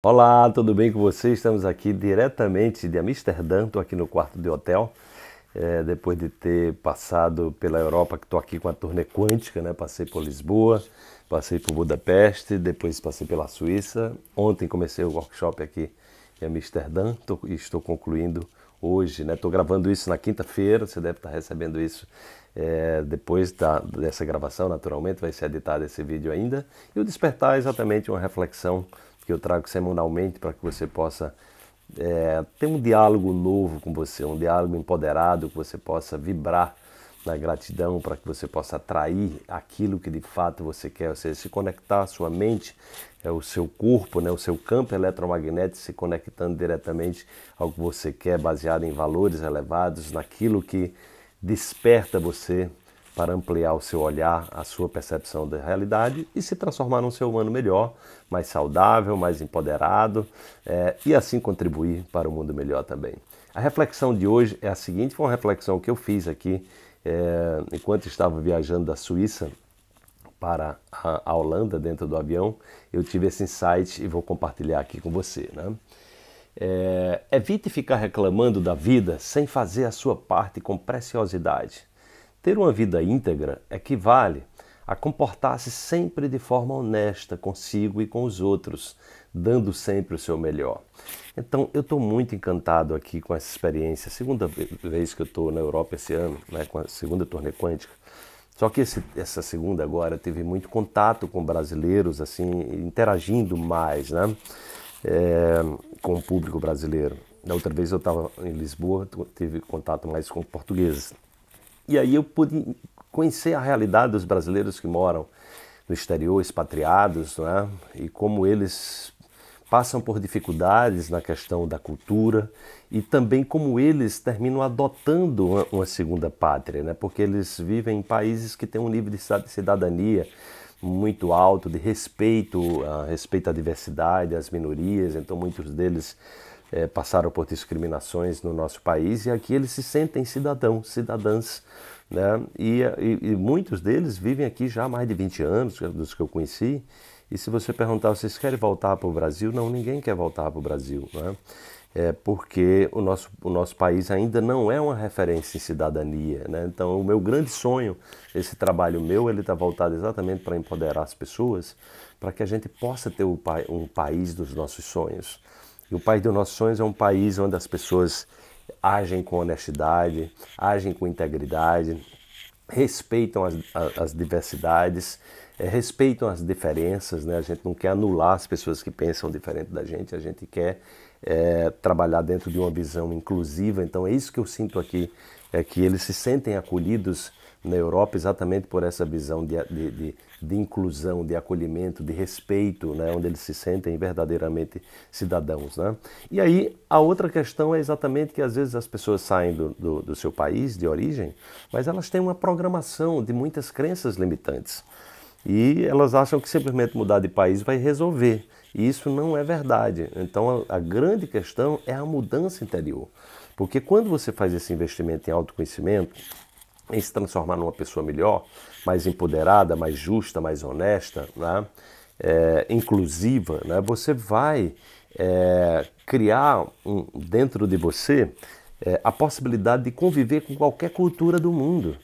Olá, tudo bem com você? Estamos aqui diretamente de Amsterdã, estou aqui no quarto de hotel, é, depois de ter passado pela Europa, que estou aqui com a turnê quântica, né? Passei por Lisboa, passei por Budapeste, depois passei pela Suíça. Ontem comecei o workshop aqui em Amsterdã tô, e estou concluindo hoje, né? Estou gravando isso na quinta-feira, você deve estar tá recebendo isso é, depois da, dessa gravação, naturalmente, vai ser editado esse vídeo ainda. E o despertar é exatamente uma reflexão que eu trago semanalmente para que você possa é, ter um diálogo novo com você, um diálogo empoderado, que você possa vibrar na gratidão, para que você possa atrair aquilo que de fato você quer, ou seja, se conectar à sua mente, é, o seu corpo, né, o seu campo eletromagnético se conectando diretamente ao que você quer, baseado em valores elevados, naquilo que desperta você para ampliar o seu olhar, a sua percepção da realidade e se transformar num ser humano melhor, mais saudável, mais empoderado é, e assim contribuir para um mundo melhor também. A reflexão de hoje é a seguinte: foi uma reflexão que eu fiz aqui é, enquanto estava viajando da Suíça para a, a, Holanda dentro do avião. Eu tive esse insight e vou compartilhar aqui com você. Né? É, evite ficar reclamando da vida sem fazer a sua parte com preciosidade ter uma vida íntegra equivale a comportar-se sempre de forma honesta consigo e com os outros, dando sempre o seu melhor. Então, eu estou muito encantado aqui com essa experiência. Segunda vez que eu estou na Europa esse ano, né, com a segunda turnê quântica. Só que esse, essa segunda agora teve muito contato com brasileiros, assim, interagindo mais, né, é, com o público brasileiro. Da outra vez eu estava em Lisboa, tive contato mais com portugueses. E aí eu pude conhecer a realidade dos brasileiros que moram no exterior, expatriados, não é? e como eles passam por dificuldades na questão da cultura e também como eles terminam adotando uma segunda pátria, né? porque eles vivem em países que têm um nível de cidadania muito alto, de respeito, a, ah, respeito à diversidade, às minorias, então muitos deles é, passaram por discriminações no nosso país e aqui eles se sentem cidadãos, cidadãs. Né? E, e, e, muitos deles vivem aqui já há mais de 20 anos, é dos que eu conheci. E se você perguntar, vocês querem voltar para o Brasil? Não, ninguém quer voltar para o Brasil. Né? É porque o nosso, o nosso país ainda não é uma referência em cidadania. Né? Então, o meu grande sonho, esse trabalho meu, ele está voltado exatamente para empoderar as pessoas, para que a gente possa ter um país dos nossos sonhos. E o país dos nossos sonhos é um país onde as pessoas agem com honestidade, agem com integridade, respeitam as, as diversidades, eh, respeitam as diferenças, né? A gente não quer anular as pessoas que pensam diferente da gente, a gente quer é, trabalhar dentro de uma visão inclusiva. Então é isso que eu sinto aqui, é que eles se sentem acolhidos na Europa exatamente por essa visão de, de, de, de inclusão, de acolhimento, de respeito, né? onde eles se sentem verdadeiramente cidadãos. Né? E aí a outra questão é exatamente que às vezes as pessoas saem do, do, do seu país de origem, mas elas têm uma programação de muitas crenças limitantes. E elas acham que simplesmente mudar de país vai resolver. E isso não é verdade. Então a, a grande questão é a mudança interior. Porque quando você faz esse investimento em autoconhecimento, em se transformar numa pessoa melhor, mais empoderada, mais justa, mais honesta, né? É, inclusiva, né? você vai é, criar um, dentro de você é, a possibilidade de conviver com qualquer cultura do mundo.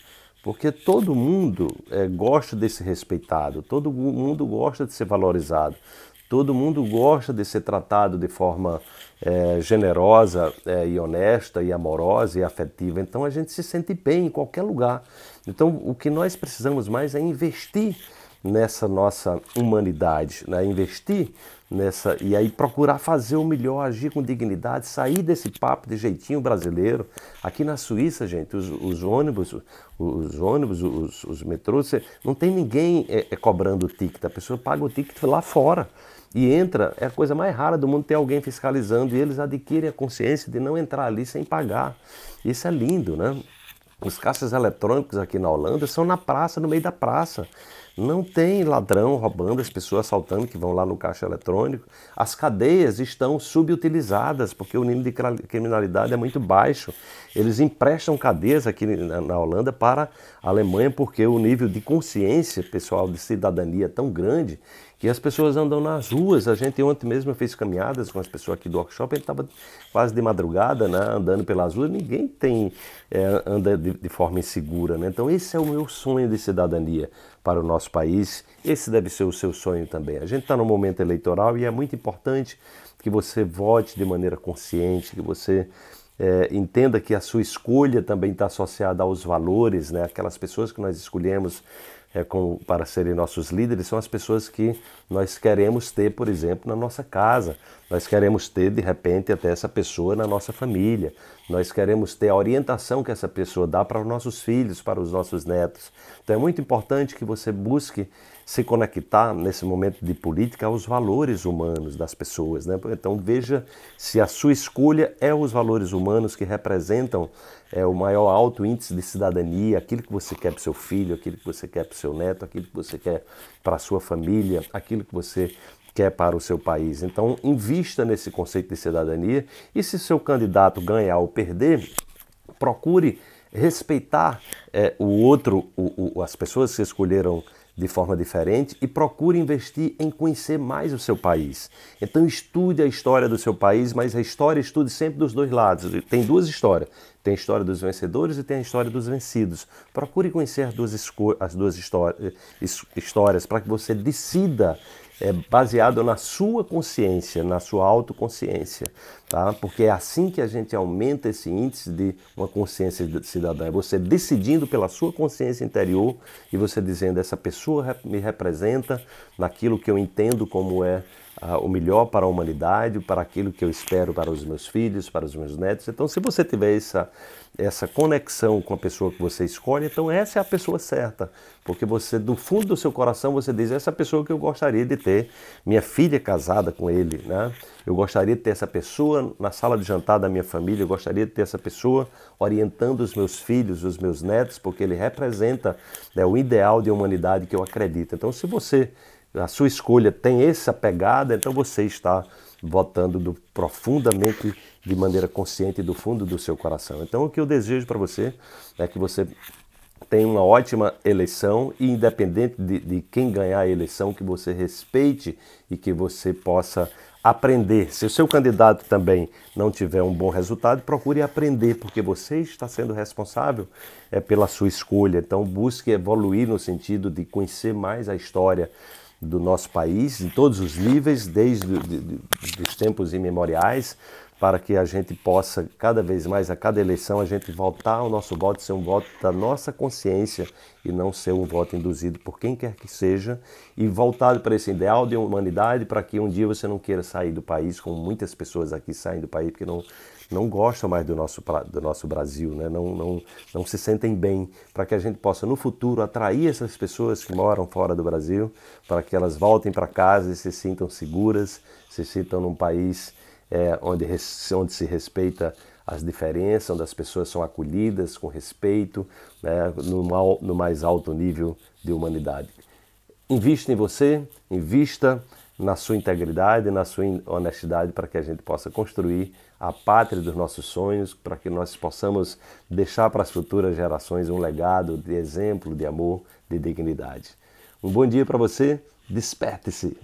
Porque todo mundo é, gosta de ser respeitado, todo mundo gosta de ser valorizado, Todo mundo gosta de ser tratado de forma é, generosa é, e honesta e amorosa e afetiva. Então a gente se sente bem em qualquer lugar. Então o que nós precisamos mais é investir nessa nossa humanidade, né? investir nessa e aí procurar fazer o melhor, agir com dignidade, sair desse papo de jeitinho brasileiro. Aqui na Suíça, gente, os, os ônibus, os ônibus, os, os metrôs, não tem ninguém é, é, cobrando o ticket, a pessoa paga o ticket lá fora e entra. É a coisa mais rara do mundo ter alguém fiscalizando e eles adquirem a consciência de não entrar ali sem pagar. Isso é lindo, né? Os caixas eletrônicos aqui na Holanda são na praça, no meio da praça. Não tem ladrão roubando, as pessoas assaltando que vão lá no caixa eletrônico. As cadeias estão subutilizadas, porque o nível de criminalidade é muito baixo. Eles emprestam cadeias aqui na Holanda para a Alemanha, porque o nível de consciência pessoal, de cidadania é tão grande e as pessoas andam nas ruas. A gente ontem mesmo fez caminhadas com as pessoas aqui do workshop, ele estava quase de madrugada, né, andando pelas ruas, ninguém tem é, anda de, de, forma insegura. Né? Então esse é o meu sonho de cidadania para o nosso país, esse deve ser o seu sonho também. A gente está no momento eleitoral e é muito importante que você vote de maneira consciente, que você é, entenda que a sua escolha também está associada aos valores, né? aquelas pessoas que nós escolhemos é com, para serem nossos líderes são as pessoas que nós queremos ter, por exemplo, na nossa casa, nós queremos ter, de repente, até essa pessoa na nossa família. Nós queremos ter a orientação que essa pessoa dá para os nossos filhos, para os nossos netos. Então é muito importante que você busque se conectar nesse momento de política aos valores humanos das pessoas. Né? Então veja se a sua escolha é os valores humanos que representam é, o maior alto índice de cidadania, aquilo que você quer para o seu filho, aquilo que você quer para o seu neto, aquilo que você quer para a sua família, aquilo que você quer é para o seu país. Então, invista nesse conceito de cidadania e se seu candidato ganhar ou perder, procure respeitar é, o outro, o, o, as pessoas que escolheram de forma diferente e procure investir em conhecer mais o seu país. Então estude a história do seu país, mas a história estude sempre dos dois lados. Tem duas histórias, tem a história dos vencedores e tem a história dos vencidos. Procure conhecer as duas, as duas histórias para que você decida é baseado na sua consciência, na sua autoconsciência, tá? Porque é assim que a gente aumenta esse índice de uma consciência cidadã. É você decidindo pela sua consciência interior e você dizendo essa pessoa me representa naquilo que eu entendo como é o melhor para a humanidade, para aquilo que eu espero para os meus filhos, para os meus netos. Então, se você tiver essa, essa conexão com a pessoa que você escolhe, então essa é a pessoa certa, porque você, do fundo do seu coração, você diz: essa pessoa que eu gostaria de ter, minha filha casada com ele, né? Eu gostaria de ter essa pessoa na sala de jantar da minha família, eu gostaria de ter essa pessoa orientando os meus filhos, os meus netos, porque ele representa né, o ideal de humanidade que eu acredito. Então, se você a sua escolha tem essa pegada, então você está votando do, profundamente, de maneira consciente, do fundo do seu coração. Então, o que eu desejo para você é que você tenha uma ótima eleição e, independente de, de quem ganhar a eleição, que você respeite e que você possa aprender. Se o seu candidato também não tiver um bom resultado, procure aprender, porque você está sendo responsável é, pela sua escolha. Então, busque evoluir no sentido de conhecer mais a história do nosso país, em todos os níveis, desde de, de, os tempos imemoriais, para que a gente possa, cada vez mais, a cada eleição, a gente voltar ao nosso voto, ser um voto da nossa consciência e não ser um voto induzido por quem quer que seja, e voltado para esse ideal de humanidade, para que um dia você não queira sair do país, como muitas pessoas aqui saem do país, porque não não gostam mais do nosso, do nosso Brasil, né? não, não, não se sentem bem, para que a gente possa, no futuro, atrair essas pessoas que moram fora do Brasil, para que elas voltem para casa e se sintam seguras, se sintam num país é, onde, onde se respeita as diferenças, onde as pessoas são acolhidas com respeito, né? no, no mais alto nível de humanidade. Invista em você, invista na sua integridade, na sua honestidade, para que a gente possa construir a pátria dos nossos sonhos, para que nós possamos deixar para as futuras gerações um legado de exemplo, de amor, de dignidade. Um bom dia para você, desperte-se!